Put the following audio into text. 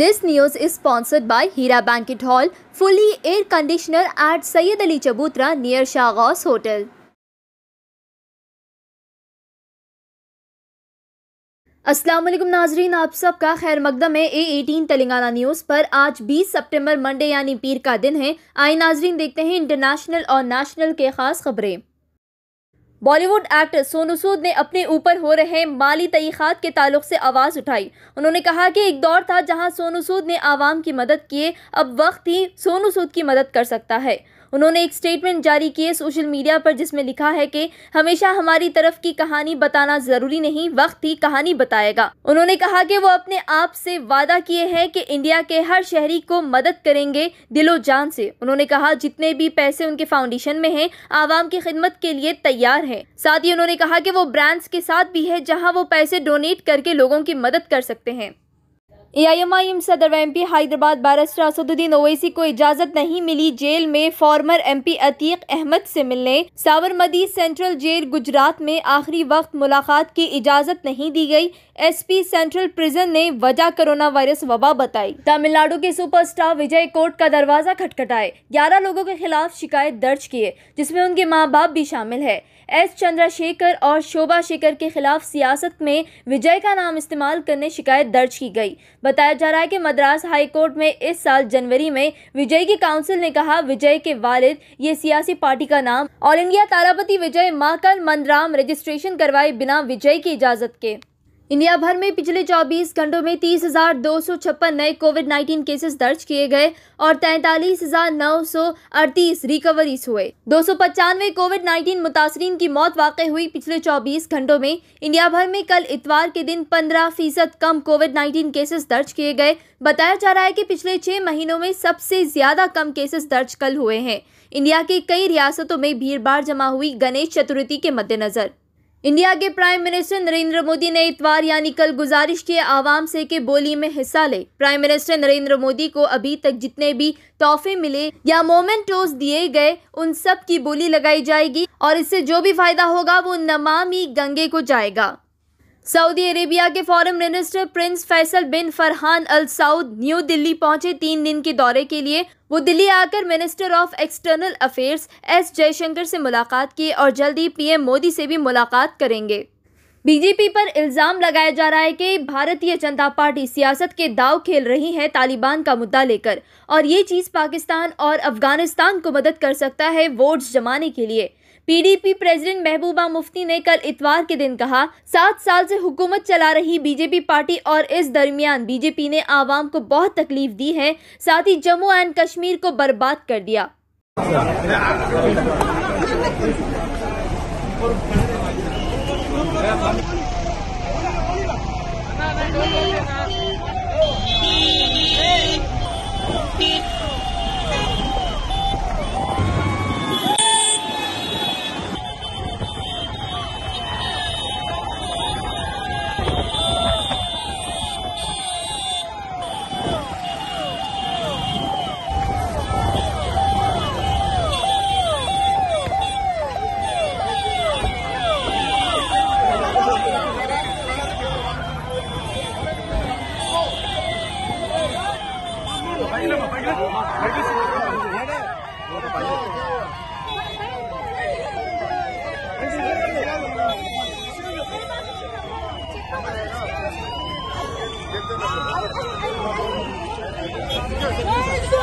This news is sponsored by Heera bank hall fully air conditioner at Syed Ali Chabutra near शाहगास hotel अस्सलाम नाजरीन आप सब का खैर मकदम है ए एटीन तेलंगाना न्यूज़ पर आज 20 सितंबर मंडे यानी पीर का दिन है आई नाजरीन देखते हैं इंटरनेशनल और नेशनल के खास खबरें बॉलीवुड एक्टर सोनू सूद ने अपने ऊपर हो रहे माली तयखात के ताल्लुक से आवाज़ उठाई उन्होंने कहा कि एक दौर था जहां सोनू सूद ने आवाम की मदद किए अब वक्त ही सोनू सूद की मदद कर सकता है उन्होंने एक स्टेटमेंट जारी किए सोशल मीडिया पर जिसमें लिखा है कि हमेशा हमारी तरफ की कहानी बताना जरूरी नहीं वक्त ही कहानी बताएगा उन्होंने कहा कि वो अपने आप से वादा किए हैं कि इंडिया के हर शहरी को मदद करेंगे दिलो जान से उन्होंने कहा जितने भी पैसे उनके फाउंडेशन में है आवाम की खिदमत के लिए तैयार है साथ ही उन्होंने कहा की वो ब्रांड्स के साथ भी है जहाँ वो पैसे डोनेट करके लोगों की मदद कर सकते हैं एआईएमआईएम सदर एमपी हैदराबाद बैरिस्टर असदुद्दीन ओवैसी को इजाजत नहीं मिली जेल में फॉर्मर एमपी अतीक अहमद से मिलने साबरमती सेंट्रल जेल गुजरात में आखिरी वक्त मुलाकात की इजाजत नहीं दी गई एसपी सेंट्रल प्रिजन ने वजह कोरोना वायरस वबा बताई तमिलनाडु के सुपरस्टार विजय कोर्ट का दरवाजा खटखटाए ग्यारह लोगों के खिलाफ शिकायत दर्ज किए जिसमे उनके माँ बाप भी शामिल है एस चंद्रशेखर और शोभा शेखर के खिलाफ सियासत में विजय का नाम इस्तेमाल करने शिकायत दर्ज की गई बताया जा रहा है कि मद्रास हाईकोर्ट में इस साल जनवरी में विजय की काउंसिल ने कहा विजय के वालिद ये सियासी पार्टी का नाम ऑल इंडिया तारापति विजय माकन मंदराम रजिस्ट्रेशन करवाए बिना विजय की इजाजत के इंडिया भर में पिछले 24 घंटों में तीस नए कोविड 19 केसेस दर्ज किए गए और तैतालीस रिकवरीज हुए दो कोविड 19 मुतासरीन की मौत वाकई हुई पिछले 24 घंटों में इंडिया भर में कल इतवार के दिन 15 फीसद कम कोविड 19 केसेस दर्ज किए गए बताया जा रहा है कि पिछले छह महीनों में सबसे ज्यादा कम केसेस दर्ज कल हुए हैं इंडिया के कई रियासतों में भीड़ जमा हुई गणेश चतुर्थी के मद्देनजर इंडिया के प्राइम मिनिस्टर नरेंद्र मोदी ने इतवार यानी कल गुजारिश किए आवाम से के बोली में हिस्सा ले प्राइम मिनिस्टर नरेंद्र मोदी को अभी तक जितने भी तोहफे मिले या मोमेंटोस दिए गए उन सब की बोली लगाई जाएगी और इससे जो भी फायदा होगा वो नमामी गंगे को जाएगा सऊदी अरेबिया के foreign minister prince Faisal bin Farhan Al Saud New Delhi पहुंचे तीन दिन के दौरे के लिए वो दिल्ली आकर minister of external affairs S Jaishankar से मुलाकात की और जल्द ही पीएम मोदी से भी मुलाकात करेंगे बीजेपी पर इल्ज़ाम लगाया जा रहा है कि भारतीय जनता पार्टी सियासत के दाव खेल रही है तालिबान का मुद्दा लेकर और ये चीज़ पाकिस्तान और अफगानिस्तान को मदद कर सकता है वोट्स जमाने के लिए पीडीपी प्रेसिडेंट महबूबा मुफ्ती ने कल इतवार के दिन कहा सात साल से हुकूमत चला रही बीजेपी पार्टी और इस दरमियान बीजेपी ने आवाम को बहुत तकलीफ दी है साथ ही जम्मू एंड कश्मीर को बर्बाद कर दिया अच्छा। よし